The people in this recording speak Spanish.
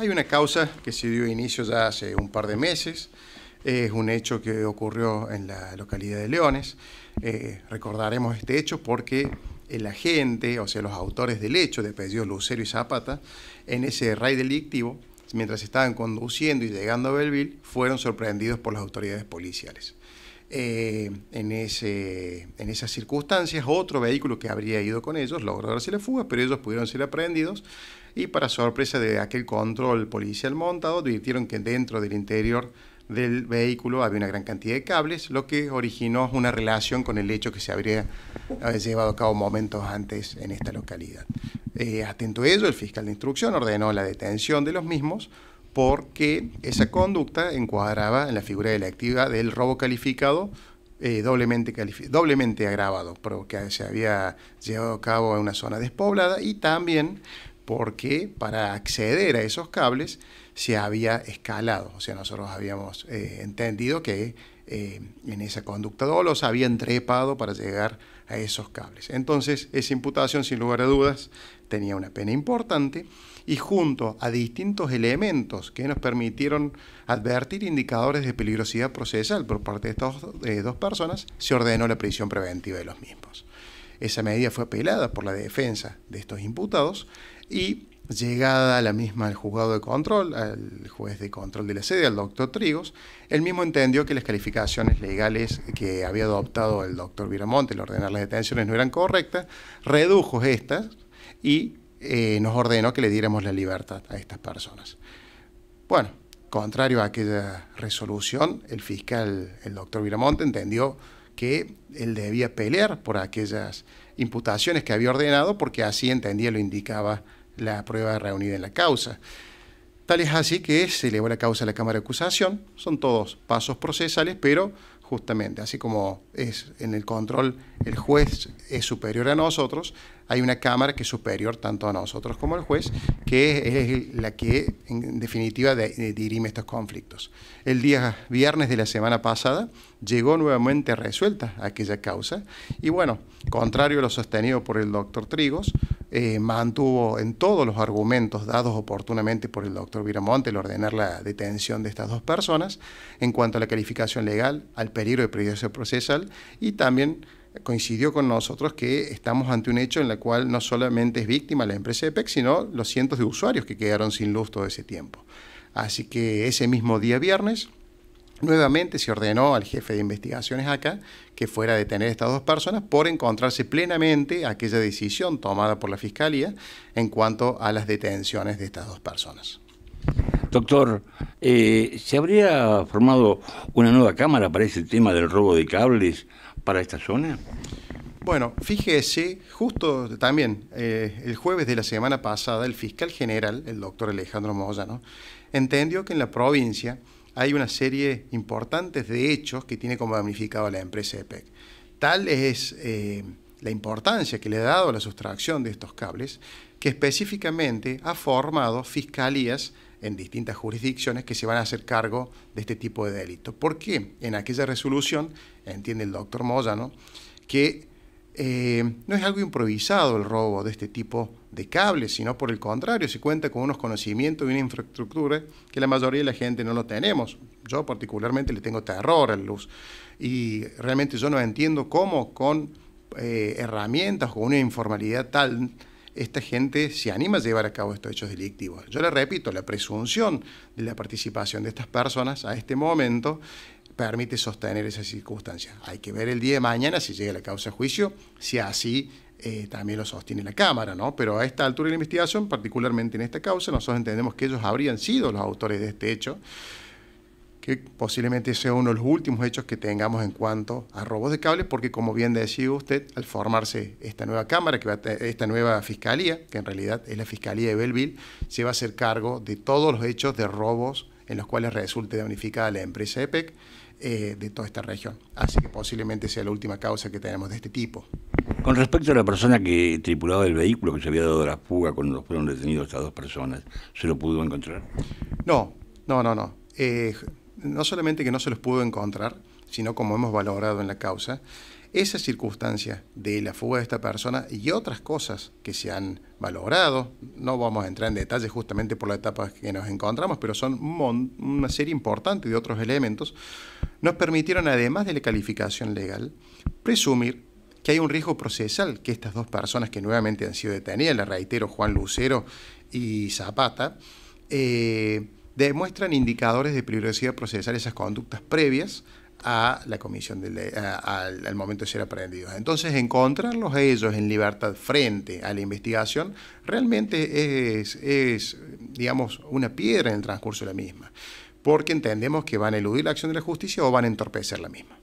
Hay una causa que se dio inicio ya hace un par de meses. Es un hecho que ocurrió en la localidad de Leones. Eh, recordaremos este hecho porque el agente, o sea, los autores del hecho de Lucero y Zapata, en ese raid delictivo, mientras estaban conduciendo y llegando a Belville, fueron sorprendidos por las autoridades policiales. Eh, en, ese, en esas circunstancias, otro vehículo que habría ido con ellos logró darse la fuga, pero ellos pudieron ser aprehendidos y para sorpresa de aquel control policial montado, advirtieron que dentro del interior del vehículo había una gran cantidad de cables, lo que originó una relación con el hecho que se habría eh, llevado a cabo momentos antes en esta localidad. Eh, atento a ello, el fiscal de instrucción ordenó la detención de los mismos porque esa conducta encuadraba en la figura de la del robo calificado eh, doblemente, doblemente agravado, porque se había llevado a cabo en una zona despoblada y también porque para acceder a esos cables se había escalado, o sea, nosotros habíamos eh, entendido que eh, en esa conducta los habían trepado para llegar a esos cables. Entonces, esa imputación, sin lugar a dudas, tenía una pena importante y junto a distintos elementos que nos permitieron advertir indicadores de peligrosidad procesal por parte de estas eh, dos personas, se ordenó la prisión preventiva de los mismos. Esa medida fue apelada por la defensa de estos imputados y llegada a la misma al juzgado de control, al juez de control de la sede, al doctor Trigos, el mismo entendió que las calificaciones legales que había adoptado el doctor Viramonte al ordenar las detenciones no eran correctas, redujo estas y eh, nos ordenó que le diéramos la libertad a estas personas. Bueno, contrario a aquella resolución, el fiscal, el doctor Viramonte, entendió que él debía pelear por aquellas imputaciones que había ordenado porque así entendía lo indicaba la prueba reunida en la causa. Tal es así que se elevó la causa a la Cámara de Acusación, son todos pasos procesales, pero justamente, así como es en el control el juez es superior a nosotros, hay una cámara que es superior tanto a nosotros como al juez, que es la que en definitiva dirime estos conflictos. El día viernes de la semana pasada llegó nuevamente resuelta aquella causa y bueno, contrario a lo sostenido por el doctor Trigos, eh, mantuvo en todos los argumentos dados oportunamente por el doctor Viramonte el ordenar la detención de estas dos personas en cuanto a la calificación legal, al peligro de prejuicio procesal y también coincidió con nosotros que estamos ante un hecho en el cual no solamente es víctima la empresa EPEC, sino los cientos de usuarios que quedaron sin luz todo ese tiempo. Así que ese mismo día viernes Nuevamente se ordenó al jefe de investigaciones acá que fuera a detener a estas dos personas por encontrarse plenamente aquella decisión tomada por la Fiscalía en cuanto a las detenciones de estas dos personas. Doctor, eh, ¿se habría formado una nueva cámara para ese tema del robo de cables para esta zona? Bueno, fíjese, justo también eh, el jueves de la semana pasada, el fiscal general, el doctor Alejandro Moyano, entendió que en la provincia hay una serie importante de hechos que tiene como damnificado la empresa EPEC. Tal es eh, la importancia que le ha dado a la sustracción de estos cables, que específicamente ha formado fiscalías en distintas jurisdicciones que se van a hacer cargo de este tipo de delitos. ¿Por qué? En aquella resolución, entiende el doctor Moyano, que eh, no es algo improvisado el robo de este tipo de cables, sino por el contrario, se cuenta con unos conocimientos y una infraestructura que la mayoría de la gente no lo tenemos. Yo particularmente le tengo terror a luz y realmente yo no entiendo cómo con eh, herramientas o una informalidad tal esta gente se anima a llevar a cabo estos hechos delictivos. Yo le repito, la presunción de la participación de estas personas a este momento permite sostener esa circunstancia Hay que ver el día de mañana si llega la causa a juicio, si así eh, también lo sostiene la Cámara, ¿no? Pero a esta altura de la investigación, particularmente en esta causa, nosotros entendemos que ellos habrían sido los autores de este hecho, que posiblemente sea uno de los últimos hechos que tengamos en cuanto a robos de cables porque como bien decía usted, al formarse esta nueva Cámara, que esta nueva Fiscalía, que en realidad es la Fiscalía de Belleville, se va a hacer cargo de todos los hechos de robos en los cuales resulte damnificada la empresa EPEC eh, de toda esta región. Así que posiblemente sea la última causa que tenemos de este tipo. Con respecto a la persona que tripulaba el vehículo que se había dado la fuga cuando fueron detenidos estas dos personas, ¿se lo pudo encontrar? No, no, no, no. Eh, no solamente que no se los pudo encontrar, sino como hemos valorado en la causa, esas circunstancias de la fuga de esta persona y otras cosas que se han valorado, no vamos a entrar en detalle justamente por la etapa que nos encontramos, pero son una serie importante de otros elementos, nos permitieron, además de la calificación legal, presumir que hay un riesgo procesal que estas dos personas que nuevamente han sido detenidas, le reitero, Juan Lucero y Zapata, eh, demuestran indicadores de prioridad procesal esas conductas previas a la comisión de al momento de ser aprendidos. Entonces, encontrarlos a ellos en libertad frente a la investigación realmente es, es, digamos, una piedra en el transcurso de la misma, porque entendemos que van a eludir la acción de la justicia o van a entorpecer la misma.